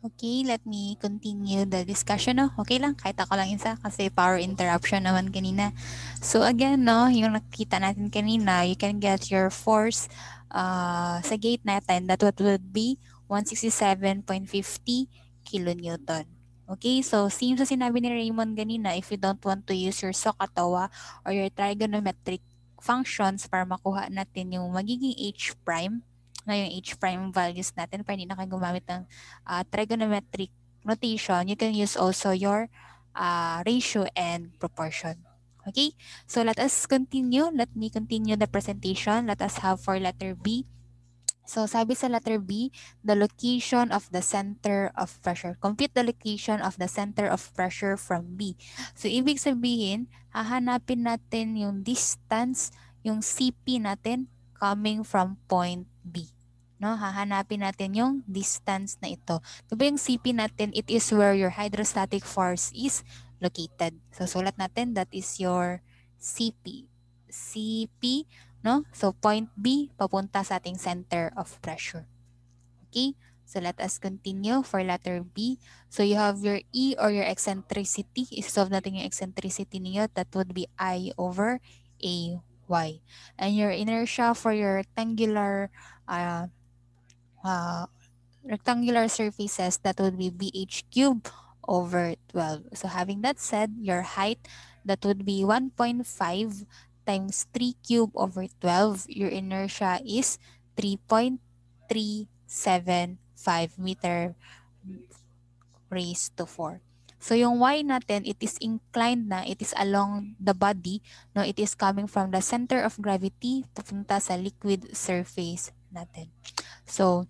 Okay, let me continue the discussion, no? Okay lang, kahit ako lang isa kasi power interruption naman kanina. So again, no, yung nakita natin kanina, you can get your force uh, sa gate natin. That would be 167.50 kilonewton. Okay, so same sa sinabi ni Raymond ganina, if you don't want to use your SOHCAHTOA or your trigonometric functions para makuha natin yung magiging h prime, na yung H prime values natin para na kayo gumamit ng uh, trigonometric notation, you can use also your uh, ratio and proportion. Okay, so let us continue. Let me continue the presentation. Let us have for letter B. So sabi sa letter B, the location of the center of pressure. Compute the location of the center of pressure from B. So ibig sabihin, hahanapin natin yung distance, yung CP natin coming from point B. No, hahanapin natin yung distance na ito. Diba yung CP natin, it is where your hydrostatic force is located. So sulat natin that is your CP. CP, no? So point B papunta sa ating center of pressure. Okay? So let us continue for letter B. So you have your E or your eccentricity. I-solve natin yung eccentricity niyo. That would be I over a y. And your inertia for your rectangular uh, uh, rectangular surfaces, that would be BH cubed over 12. So having that said, your height, that would be 1.5 times 3 cubed over 12. Your inertia is 3.375 meter raised to 4. So yung Y natin, it is inclined na, it is along the body, no? It is coming from the center of gravity papunta sa liquid surface natin. So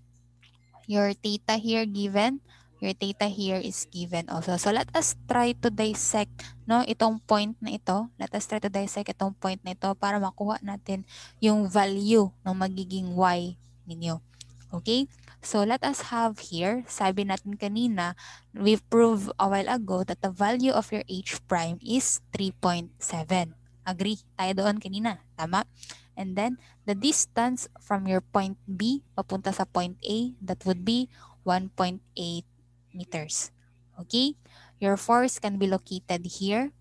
your theta here given, your theta here is given also. So let us try to dissect no itong point na ito. Let us try to dissect itong point na ito para makuha natin yung value ng magiging y ninyo. Okay? So let us have here, sabi natin kanina, we've proved a while ago that the value of your H prime is 3.7. Agree? Tayo doon kanina. Tama? And then, the distance from your point B papunta sa point A, that would be 1.8 meters. Okay? Your force can be located here.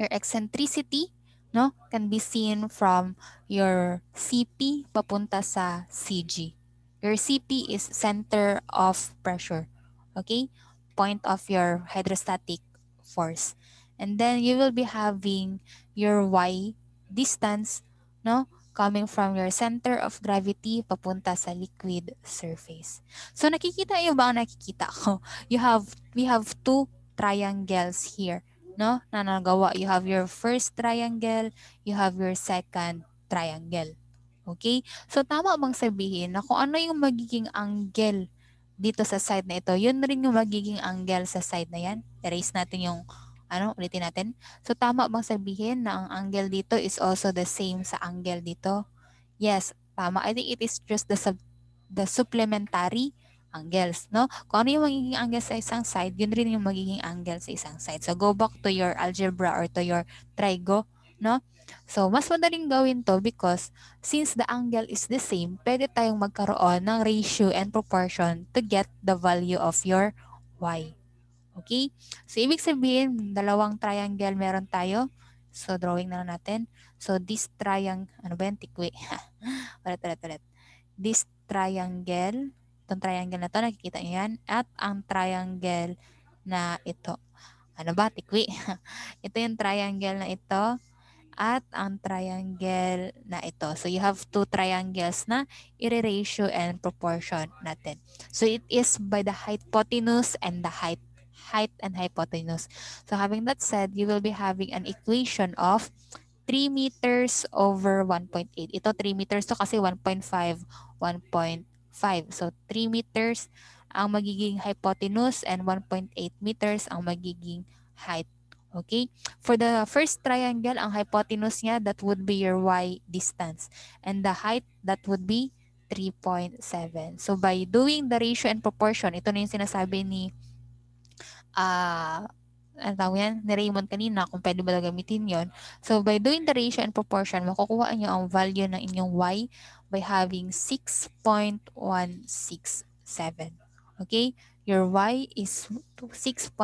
Your eccentricity no, can be seen from your CP papunta sa CG. Your CP is center of pressure, okay? Point of your hydrostatic force. And then you will be having your Y distance, no? Coming from your center of gravity papunta sa liquid surface. So nakikita niyo ba ang nakikita ko? You have, we have two triangles here, no? Na nagawa. You have your first triangle, you have your second triangle. Okay? So tama bang sabihin na kung ano yung magiging angle dito sa side na ito, yun rin yung magiging angle sa side na yan. Erase natin yung ano, ulitin natin. So tama bang sabihin na ang angle dito is also the same sa angle dito? Yes, tama. I think it is just the sub the supplementary angles, no? Kung ano yung magiging angle sa isang side, yun rin yung magiging angle sa isang side. So go back to your algebra or to your trigo No? So, mas madaling gawin to because since the angle is the same, pwede tayong magkaroon ng ratio and proportion to get the value of your y. Okay? So, ibig sabihin, dalawang triangle meron tayo. So, drawing na lang natin. So, this triangle, ano ba yan? Tikwi. ulit, ulit, ulit. This triangle, itong triangle na to, nakikita nyo yan. At ang triangle na ito. Ano ba? Tikwi. ito yung triangle na ito at ang triangle na ito. So you have two triangles na i-ratio and proportion natin. So it is by the hypotenuse and the height height and hypotenuse. So having that said, you will be having an equation of 3 meters over 1.8. Ito 3 meters to kasi 1.5, 1.5. So 3 meters ang magiging hypotenuse and 1.8 meters ang magiging height Okay? For the first triangle, ang hypotenuse niya, that would be your y distance. And the height, that would be 3.7. So by doing the ratio and proportion, ito na yung sinasabi ni uh, ah, ang tawag yan, ni Raymond kanina, kung pwede ba gamitin yon So by doing the ratio and proportion, makukuha niyo ang value ng inyong y by having 6.167. Okay? your y is 6.167.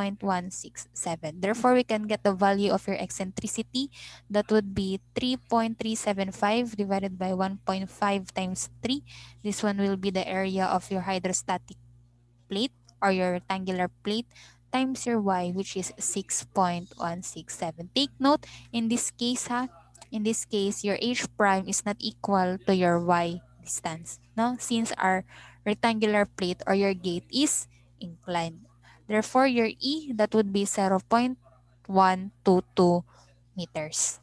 Therefore, we can get the value of your eccentricity. That would be 3.375 divided by 1.5 times 3. This one will be the area of your hydrostatic plate or your rectangular plate times your y, which is 6.167. Take note, in this case, ha, in this case, your h prime is not equal to your y distance. No? Since our rectangular plate or your gate is incline. Therefore, your E, that would be 0.122 meters.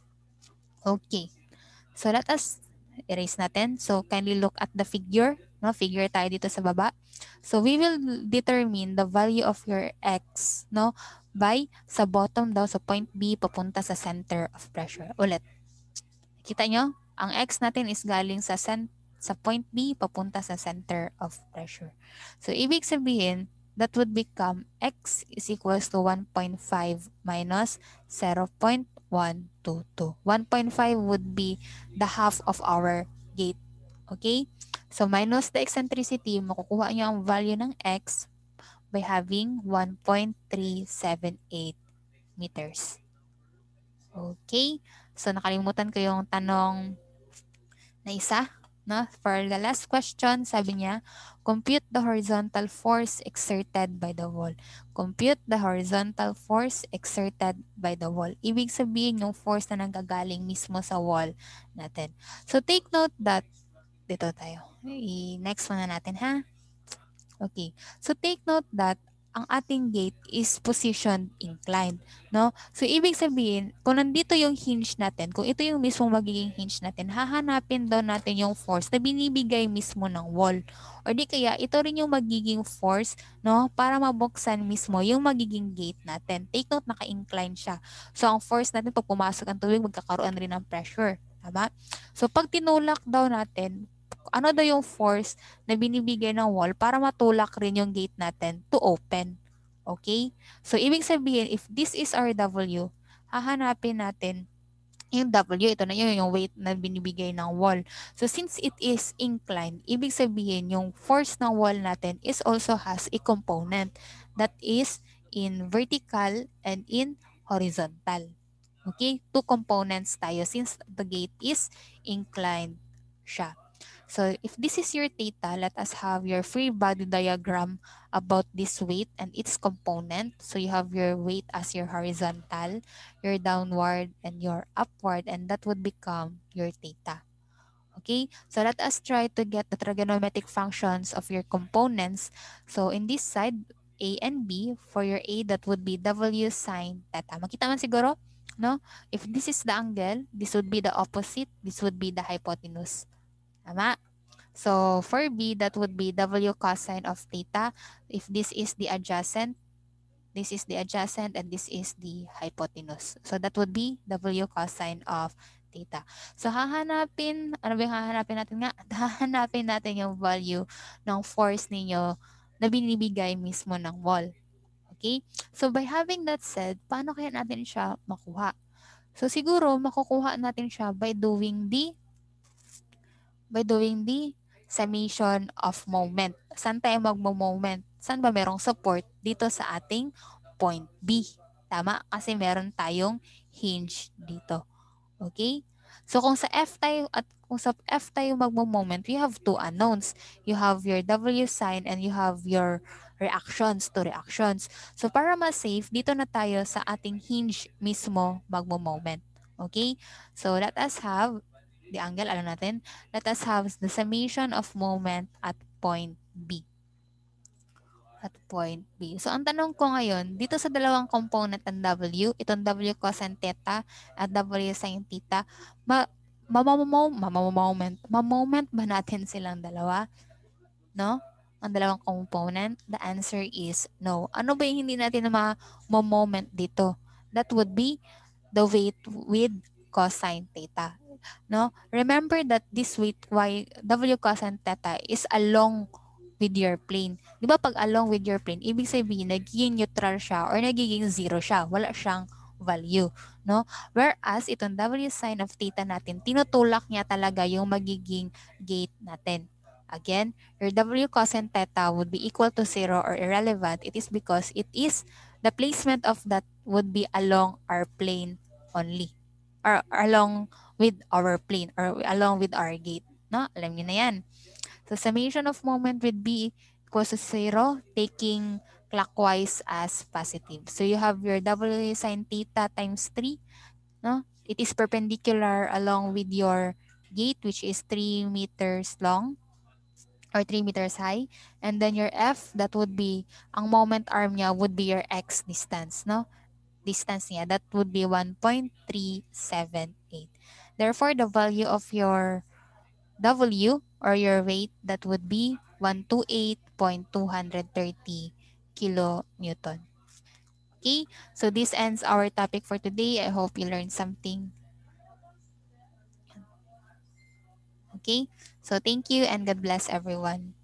Okay. So, let us erase natin. So, kindly look at the figure. No? Figure tayo dito sa baba. So, we will determine the value of your X no? by sa bottom daw, sa point B, papunta sa center of pressure. Ulit. Kita nyo? Ang X natin is galing sa, sa point B, papunta sa center of pressure. So, ibig sabihin, that would become x is equals to 1.5 minus 0.122. 1.5 would be the half of our gate. Okay? So minus the eccentricity, makukuha niyo ang value ng x by having 1.378 meters. Okay? So nakalimutan ko yung tanong na isa No? For the last question, sabi niya, compute the horizontal force exerted by the wall. Compute the horizontal force exerted by the wall. Ibig sabihin yung force na nanggagaling mismo sa wall natin. So take note that, dito tayo. I-next na natin ha. Okay. So take note that ang ating gate is positioned inclined, no? So ibig sabihin, kung nandito yung hinge natin, kung ito yung mismong magiging hinge natin, hahanapin daw natin yung force na binibigay mismo ng wall. Or di kaya ito rin yung magiging force, no, para mabuksan mismo yung magiging gate natin. Take note naka-incline siya. So ang force natin pag pumasok ang tubig, magkakaroon rin ng pressure. Tama? So pag tinulak daw natin, ano daw yung force na binibigay ng wall para matulak rin yung gate natin to open. Okay? So, ibig sabihin, if this is our W, hahanapin natin yung W, ito na yun, yung weight na binibigay ng wall. So, since it is inclined, ibig sabihin, yung force ng wall natin is also has a component that is in vertical and in horizontal. Okay? Two components tayo since the gate is inclined siya. So if this is your theta, let us have your free body diagram about this weight and its component. So you have your weight as your horizontal, your downward, and your upward, and that would become your theta. Okay, so let us try to get the trigonometric functions of your components. So in this side, A and B, for your A, that would be W sine theta. Makita man siguro? No? If this is the angle, this would be the opposite, this would be the hypotenuse. Tama? So for B, that would be W cosine of theta. If this is the adjacent, this is the adjacent, and this is the hypotenuse. So that would be W cosine of theta. So hahanapin, ano ba yung hahanapin natin nga? Hahanapin natin yung value ng force ninyo na binibigay mismo ng wall. Okay? So by having that said, paano kaya natin siya makuha? So siguro makukuha natin siya by doing the by doing the summation of moment. Saan tayo magmo-moment? Saan ba merong support? Dito sa ating point B. Tama? Kasi meron tayong hinge dito. Okay? So kung sa F tayo at kung sa F tayo magmo-moment, we have two unknowns. You have your W sign and you have your reactions to reactions. So para mas safe, dito na tayo sa ating hinge mismo magmo-moment. Okay? So let us have the angle, alam natin, let us have the summation of moment at point B. At point B. So, ang tanong ko ngayon, dito sa dalawang component ng W, itong W cosine theta at W sin theta, ma mamamoment, mamoment ba natin silang dalawa? No? Ang dalawang component? The answer is no. Ano ba yung hindi natin na ma-moment dito? That would be the weight with cosine theta. No? Remember that this weight y W cosine theta is along with your plane. 'Di ba pag along with your plane, ibig sabihin nagiging neutral siya or nagiging zero siya. Wala siyang value, no? Whereas itong W sine of theta natin, tinutulak niya talaga yung magiging gate natin. Again, your W cosine theta would be equal to zero or irrelevant. It is because it is the placement of that would be along our plane only or along with our plane or along with our gate. No? Alam niyo na yan. So summation of moment would be equals to zero, taking clockwise as positive. So you have your W sin theta times 3. No? It is perpendicular along with your gate which is 3 meters long or 3 meters high. And then your F, that would be, ang moment arm niya would be your X distance. No? distance niya, that would be 1.378. Therefore, the value of your W or your weight, that would be 128.230 kilonewton. Okay, so this ends our topic for today. I hope you learned something. Okay, so thank you and God bless everyone.